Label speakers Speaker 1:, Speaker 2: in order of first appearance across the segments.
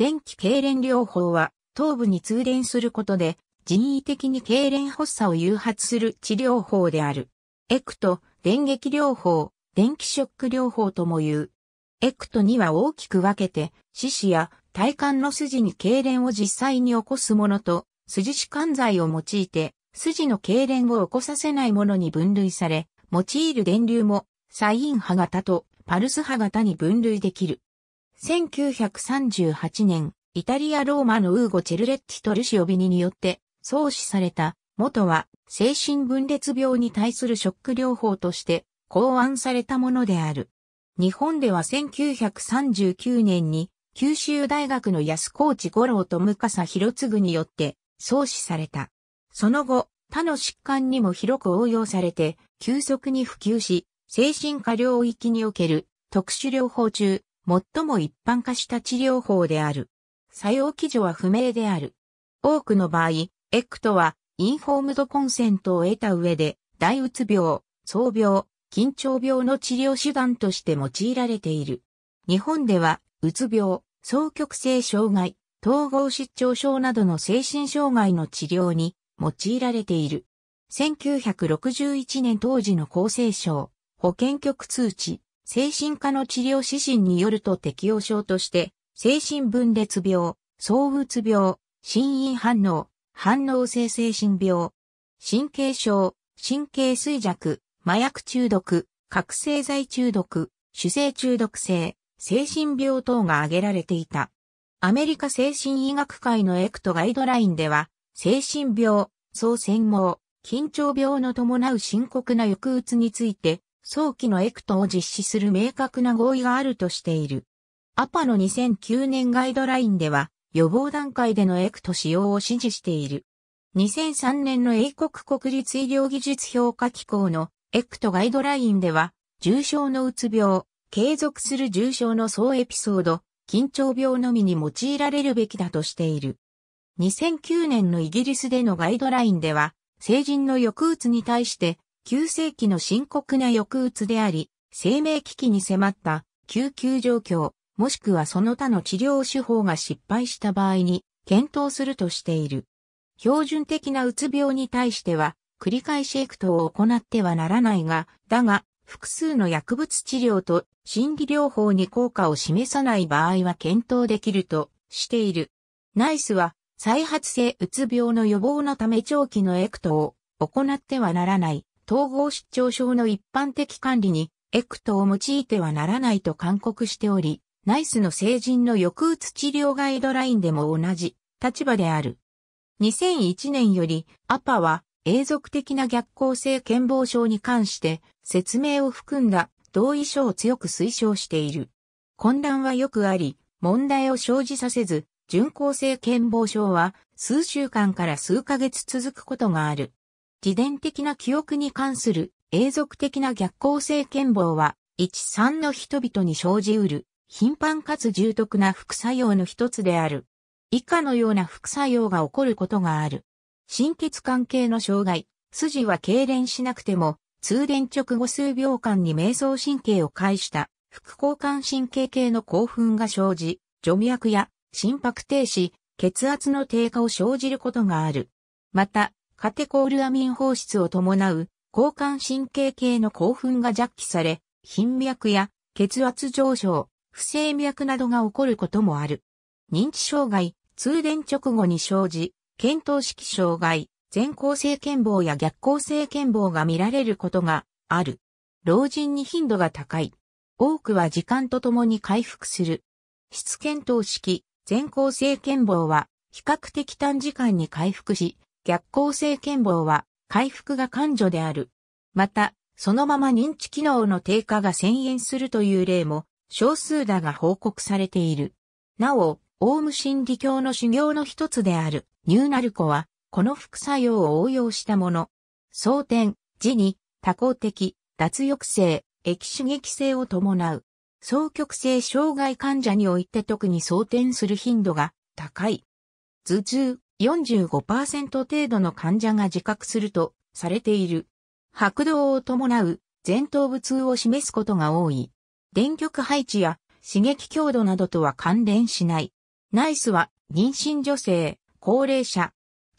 Speaker 1: 電気痙攣療法は、頭部に通電することで、人為的に痙攣発作を誘発する治療法である。エクト、電撃療法、電気ショック療法とも言う。エクトには大きく分けて、四肢や体幹の筋に痙攣を実際に起こすものと、筋弛緩剤を用いて、筋の痙攣を起こさせないものに分類され、用いる電流も、サイン波型とパルス波型に分類できる。1938年、イタリア・ローマのウーゴ・チェルレッティとルシオビニによって創始された、元は精神分裂病に対するショック療法として考案されたものである。日本では1939年に九州大学の安河内五郎と向笠博次によって創始された。その後、他の疾患にも広く応用されて、急速に普及し、精神科領域における特殊療法中、最も一般化した治療法である。作用基準は不明である。多くの場合、エクトはインフォームドコンセントを得た上で、大うつ病、創病、緊張病の治療手段として用いられている。日本では、うつ病、双極性障害、統合失調症などの精神障害の治療に用いられている。1961年当時の厚生省、保健局通知、精神科の治療指針によると適応症として、精神分裂病、躁うつ病、心因反応、反応性精神病、神経症、神経衰弱、麻薬中毒、覚醒剤中毒、主性中毒性、精神病等が挙げられていた。アメリカ精神医学会のエクトガイドラインでは、精神病、躁専門、緊張病の伴う深刻な抑うつについて、早期のエクトを実施する明確な合意があるとしている。アパの2009年ガイドラインでは、予防段階でのエクト使用を指示している。2003年の英国国立医療技術評価機構のエクトガイドラインでは、重症のうつ病、継続する重症の総エピソード、緊張病のみに用いられるべきだとしている。2009年のイギリスでのガイドラインでは、成人の抑うつに対して9世紀の深刻な抑うつであり、生命危機に迫った救急状況、もしくはその他の治療手法が失敗した場合に検討するとしている。標準的なうつ病に対しては、繰り返しエクトを行ってはならないが、だが、複数の薬物治療と心理療法に効果を示さない場合は検討できるとしている。ナイスは再発性うつ病の予防のため長期のエクトを行ってはならない統合失調症の一般的管理に、エクトを用いてはならないと勧告しており、ナイスの成人の抑うつ治療ガイドラインでも同じ立場である。2001年より、アパは永続的な逆行性健忘症に関して説明を含んだ同意書を強く推奨している。混乱はよくあり、問題を生じさせず、巡行性健忘症は数週間から数ヶ月続くことがある。自伝的な記憶に関する永続的な逆行性健忘は、一三の人々に生じうる、頻繁かつ重篤な副作用の一つである。以下のような副作用が起こることがある。心血関係の障害、筋は痙攣しなくても、通電直後数秒間に瞑想神経を介した副交感神経系の興奮が生じ、除脈や心拍停止、血圧の低下を生じることがある。また、カテコールアミン放出を伴う交感神経系の興奮が弱気され、頻脈や血圧上昇、不整脈などが起こることもある。認知障害、通電直後に生じ、検討式障害、前向性健忘や逆行性健忘が見られることがある。老人に頻度が高い。多くは時間とともに回復する。質検討式、前向性健忘は比較的短時間に回復し、逆行性健忘は回復が感女である。また、そのまま認知機能の低下が遷延するという例も少数だが報告されている。なお、オウム真理教の修行の一つであるニューナルコは、この副作用を応用したもの。争点、字に、多項的、脱抑制、液刺激性を伴う。双極性障害患者において特に争点する頻度が高い。頭痛、45%程度の患者が自覚するとされている。白動を伴う前頭部痛を示すことが多い。電極配置や刺激強度などとは関連しない。ナイスは妊娠女性、高齢者、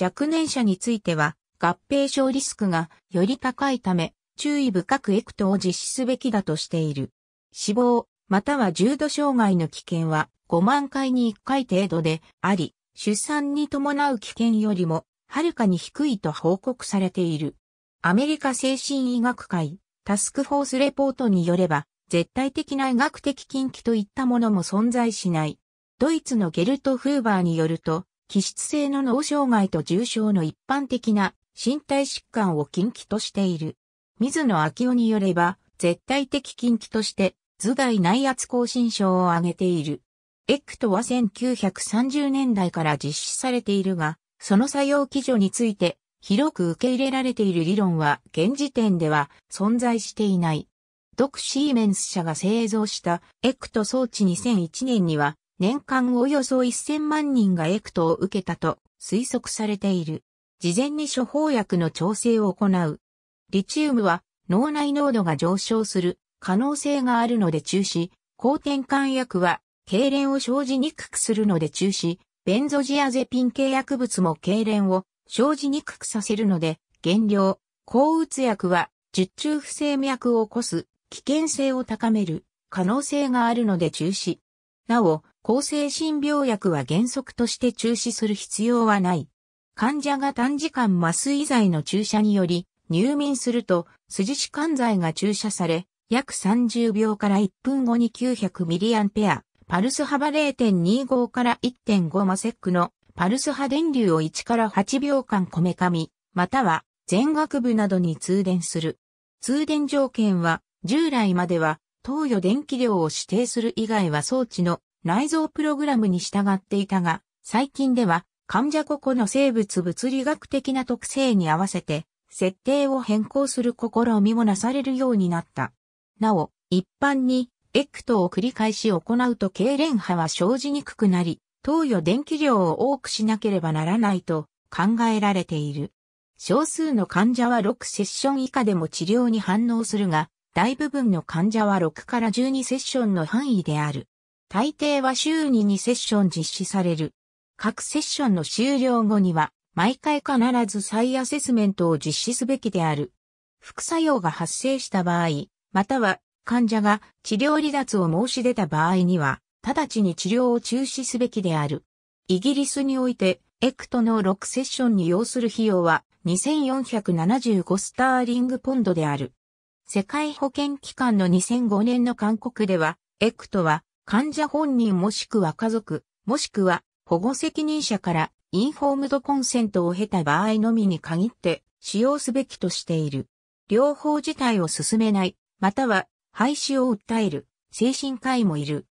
Speaker 1: 若年者については合併症リスクがより高いため注意深くエクトを実施すべきだとしている。死亡、または重度障害の危険は5万回に1回程度であり、出産に伴う危険よりも、はるかに低いと報告されている。アメリカ精神医学会、タスクフォースレポートによれば、絶対的な医学的禁忌といったものも存在しない。ドイツのゲルト・フーバーによると、気質性の脳障害と重症の一般的な身体疾患を禁忌としている。水野明夫によれば、絶対的禁忌として、頭蓋内圧亢進症を挙げている。エクトは1930年代から実施されているが、その作用基準について広く受け入れられている理論は現時点では存在していない。ドクシーメンス社が製造したエクト装置2001年には年間およそ1000万人がエクトを受けたと推測されている。事前に処方薬の調整を行う。リチウムは脳内濃度が上昇する可能性があるので中止、抗転換薬は痙攣を生じにくくするので中止、ベンゾジアゼピン系薬物も痙攣を生じにくくさせるので、減量、抗うつ薬は、術中不整脈を起こす危険性を高める可能性があるので中止。なお、抗精神病薬は原則として中止する必要はない。患者が短時間麻酔剤の注射により入眠すると筋弛緩剤が注射され、約30秒から1分後に 900mAh パルス幅0.25から1.5マセックのパルス波電流を1から8秒間こめかみ、または全学部などに通電する。通電条件は従来までは投与電気量を指定する以外は装置の内蔵プログラムに従っていたが、最近では患者個々の生物物理学的な特性に合わせて設定を変更する試みもなされるようになった。なお、一般にエクトを繰り返し行うと痙攣波は生じにくくなり、投与電気量を多くしなければならないと考えられている。少数の患者は6セッション以下でも治療に反応するが、大部分の患者は6から12セッションの範囲である。大抵は週に2セッション実施される。各セッションの終了後には、毎回必ず再アセスメントを実施すべきである。副作用が発生した場合、または患者が治療離脱を申し出た場合には、直ちに治療を中止すべきである。イギリスにおいて、エクトの6セッションに要する費用は2475スターリングポンドである。世界保健機関の2005年の勧告では、エクトは患者本人もしくは家族、もしくは保護責任者からインフォームドコンセントを経た場合のみに限って使用すべきとしている。両方自体を進めない、または廃止を訴える精神科医もいる。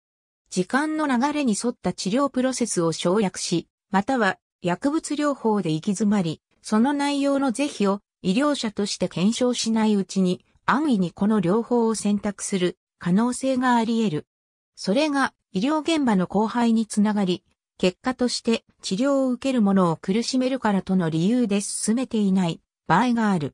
Speaker 1: 時間の流れに沿った治療プロセスを省略し、または薬物療法で行き詰まり、その内容の是非を医療者として検証しないうちに安易にこの療法を選択する可能性があり得る。それが医療現場の後輩につながり、結果として治療を受ける者を苦しめるからとの理由で進めていない場合がある。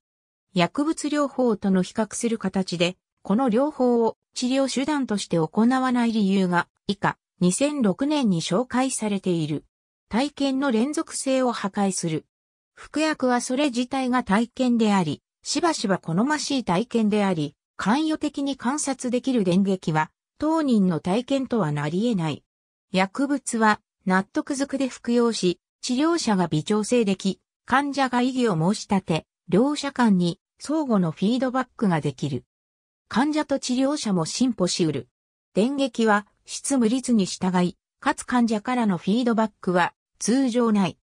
Speaker 1: 薬物療法との比較する形でこの両方を治療手段として行わない理由が以下2006年に紹介されている。体験の連続性を破壊する。服薬はそれ自体が体験であり、しばしば好ましい体験であり、関与的に観察できる電撃は、当人の体験とはなり得ない。薬物は納得づくで服用し、治療者が微調整でき、患者が異議を申し立て、両者間に相互のフィードバックができる。患者と治療者も進歩しうる。電撃は質無率に従い、かつ患者からのフィードバックは通常ない。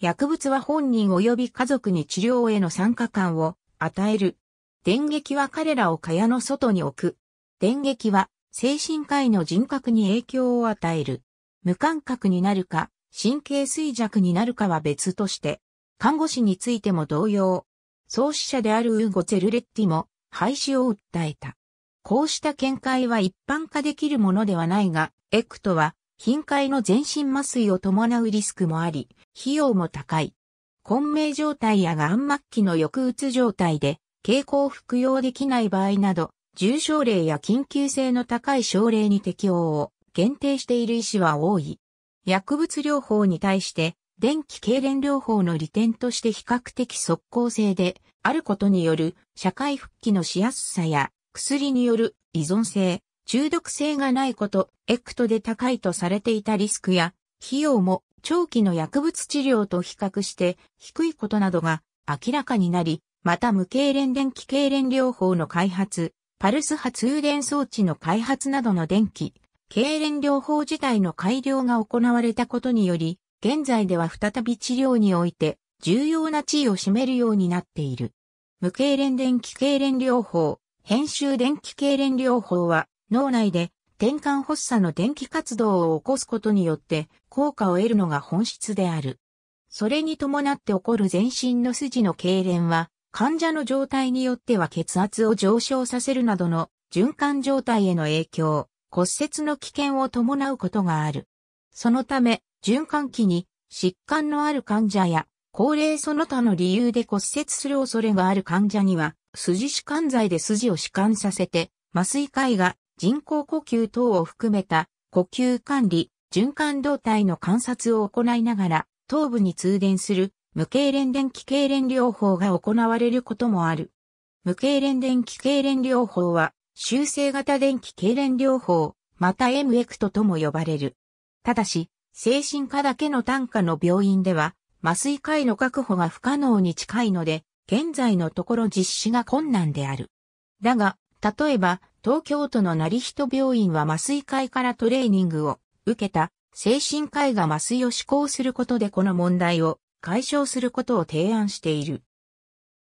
Speaker 1: 薬物は本人及び家族に治療への参加感を与える。電撃は彼らを蚊帳の外に置く。電撃は精神科医の人格に影響を与える。無感覚になるか、神経衰弱になるかは別として、看護師についても同様。創始者であるウーゴ・ツェルレッティも、廃止を訴えた。こうした見解は一般化できるものではないが、エクトは頻回の全身麻酔を伴うリスクもあり、費用も高い。混迷状態や眼末期の抑うつ状態で、経口服用できない場合など、重症例や緊急性の高い症例に適応を限定している医師は多い。薬物療法に対して、電気痙攣療法の利点として比較的速効性であることによる社会復帰のしやすさや薬による依存性、中毒性がないこと、エクトで高いとされていたリスクや費用も長期の薬物治療と比較して低いことなどが明らかになり、また無経連電気痙攣療法の開発、パルス波通電装置の開発などの電気、痙攣療法自体の改良が行われたことにより、現在では再び治療において重要な地位を占めるようになっている。無経連電気痙攣療法、編集電気痙攣療法は、脳内で転換発作の電気活動を起こすことによって効果を得るのが本質である。それに伴って起こる全身の筋の痙攣は、患者の状態によっては血圧を上昇させるなどの循環状態への影響、骨折の危険を伴うことがある。そのため、循環器に疾患のある患者や高齢その他の理由で骨折する恐れがある患者には、筋弛緩剤で筋を弛緩させて、麻酔科医が人工呼吸等を含めた呼吸管理、循環動態の観察を行いながら、頭部に通電する無形連電気痙攣療法が行われることもある。無形連電気痙攣療法は、修正型電気痙攣療法、また MX トとも呼ばれる。ただし、精神科だけの単価の病院では、麻酔科医の確保が不可能に近いので、現在のところ実施が困難である。だが、例えば、東京都の成人病院は麻酔科医からトレーニングを受けた精神科医が麻酔を施行することでこの問題を解消することを提案している。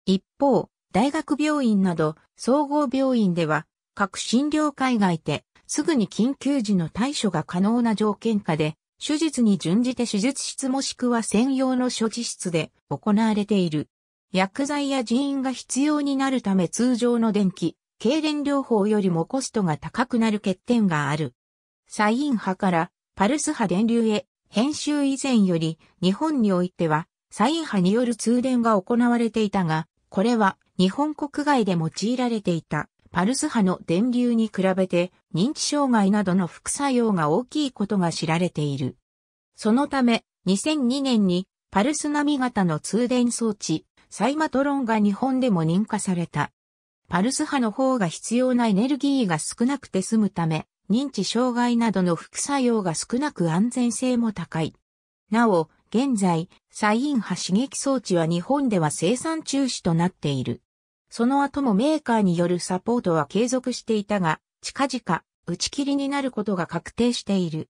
Speaker 1: 一方、大学病院など総合病院では各診療会がいてすぐに緊急時の対処が可能な条件下で手術に準じて手術室もしくは専用の処置室で行われている。薬剤や人員が必要になるため通常の電気、痙攣療法よりもコストが高くなる欠点がある。サイン波からパルス波電流へ編集以前より日本においてはサイン波による通電が行われていたが、これは日本国外で用いられていた。パルス波の電流に比べて認知障害などの副作用が大きいことが知られている。そのため、2002年にパルス波型の通電装置、サイマトロンが日本でも認可された。パルス波の方が必要なエネルギーが少なくて済むため、認知障害などの副作用が少なく安全性も高い。なお、現在、サイン波刺激装置は日本では生産中止となっている。その後もメーカーによるサポートは継続していたが、近々、打ち切りになることが確定している。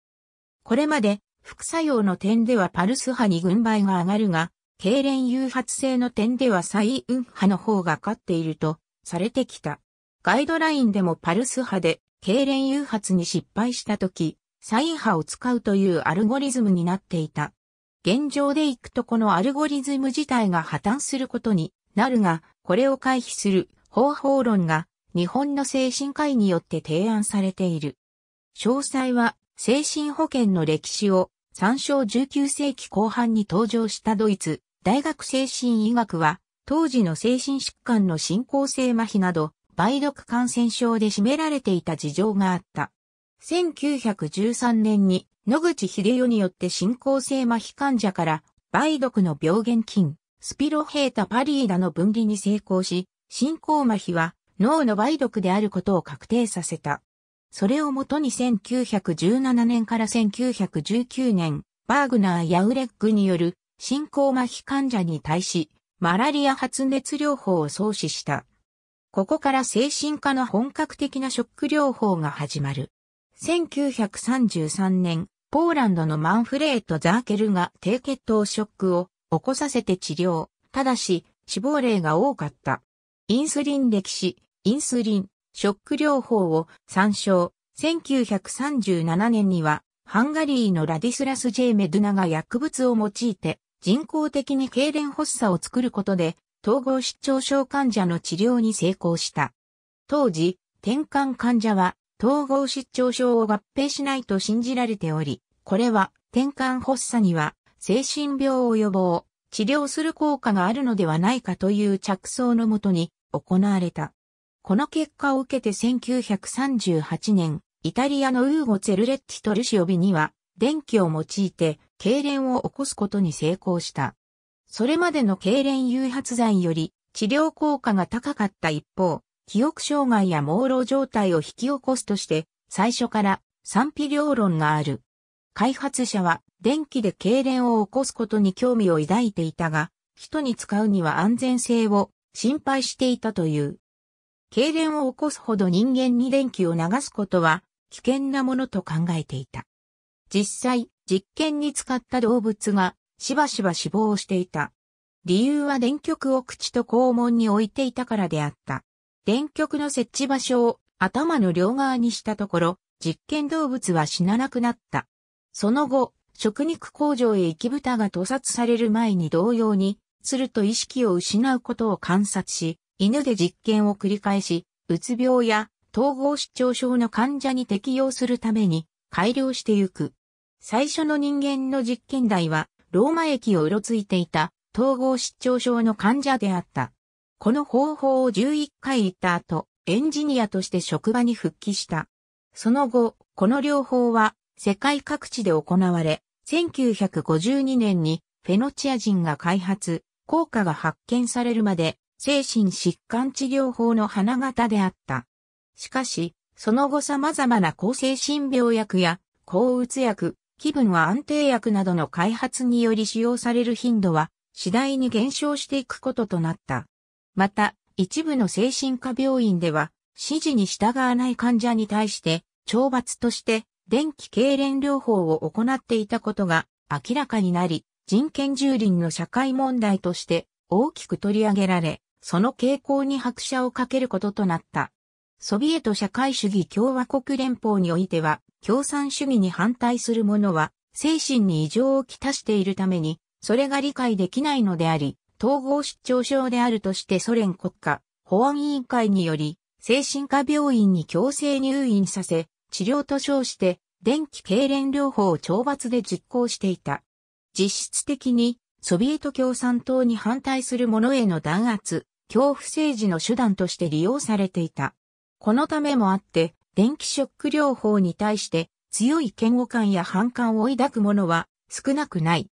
Speaker 1: これまで、副作用の点ではパルス波に軍配が上がるが、痙攣誘発性の点では再運波の方が勝っていると、されてきた。ガイドラインでもパルス波で、痙攣誘発に失敗したとき、再波を使うというアルゴリズムになっていた。現状でいくとこのアルゴリズム自体が破綻することになるが、これを回避する方法論が日本の精神科医によって提案されている。詳細は精神保健の歴史を参照19世紀後半に登場したドイツ大学精神医学は当時の精神疾患の進行性麻痺など梅毒感染症で占められていた事情があった。1913年に野口秀世によって進行性麻痺患者から梅毒の病原菌スピロヘータパリーダの分離に成功し、進行麻痺は脳の梅毒であることを確定させた。それをもとに1917年から1919年、バーグナーヤウレッグによる進行麻痺患者に対し、マラリア発熱療法を創始した。ここから精神科の本格的なショック療法が始まる。1933年、ポーランドのマンフレート・ザーケルが低血糖ショックを起こさせて治療。ただし、死亡例が多かった。インスリン歴史、インスリン、ショック療法を参照。1937年には、ハンガリーのラディスラス・ジェイ・メドゥナが薬物を用いて、人工的に痙攣発作を作ることで、統合失調症患者の治療に成功した。当時、転換患者は、統合失調症を合併しないと信じられており、これは、転換発作には精神病を予防、治療する効果があるのではないかという着想のもとに行われた。この結果を受けて1938年、イタリアのウーゴ・ツェルレッティとルシオビには、電気を用いて、痙攣を起こすことに成功した。それまでの痙攣誘発剤より治療効果が高かった一方、記憶障害や朦朧状態を引き起こすとして、最初から賛否両論がある。開発者は電気で痙攣を起こすことに興味を抱いていたが、人に使うには安全性を心配していたという。痙攣を起こすほど人間に電気を流すことは危険なものと考えていた。実際、実験に使った動物がしばしば死亡していた。理由は電極を口と肛門に置いていたからであった。電極の設置場所を頭の両側にしたところ、実験動物は死ななくなった。その後、食肉工場へ行き豚が屠殺される前に同様に、すると意識を失うことを観察し、犬で実験を繰り返し、うつ病や統合失調症の患者に適用するために改良してゆく。最初の人間の実験台は、ローマ液をうろついていた統合失調症の患者であった。この方法を11回言った後、エンジニアとして職場に復帰した。その後、この療法は世界各地で行われ、1952年にフェノチア人が開発、効果が発見されるまで精神疾患治療法の花形であった。しかし、その後様々な抗精神病薬や抗うつ薬、気分は安定薬などの開発により使用される頻度は次第に減少していくこととなった。また、一部の精神科病院では、指示に従わない患者に対して、懲罰として電気痙攣療法を行っていたことが明らかになり、人権蹂躙の社会問題として大きく取り上げられ、その傾向に拍車をかけることとなった。ソビエト社会主義共和国連邦においては、共産主義に反対する者は、精神に異常をきたしているために、それが理解できないのであり、統合失調症であるとしてソ連国家保安委員会により、精神科病院に強制入院させ、治療と称して、電気痙攣療法を懲罰で実行していた。実質的に、ソビエト共産党に反対する者への弾圧、恐怖政治の手段として利用されていた。このためもあって、電気ショック療法に対して強い嫌悪感や反感を抱く者は少なくない。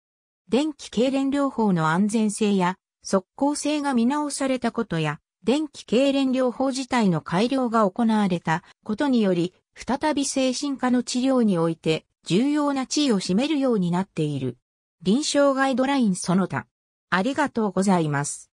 Speaker 1: 電気痙攣療法の安全性や即効性が見直されたことや、電気痙攣療法自体の改良が行われたことにより、再び精神科の治療において重要な地位を占めるようになっている。臨床ガイドラインその他。ありがとうございます。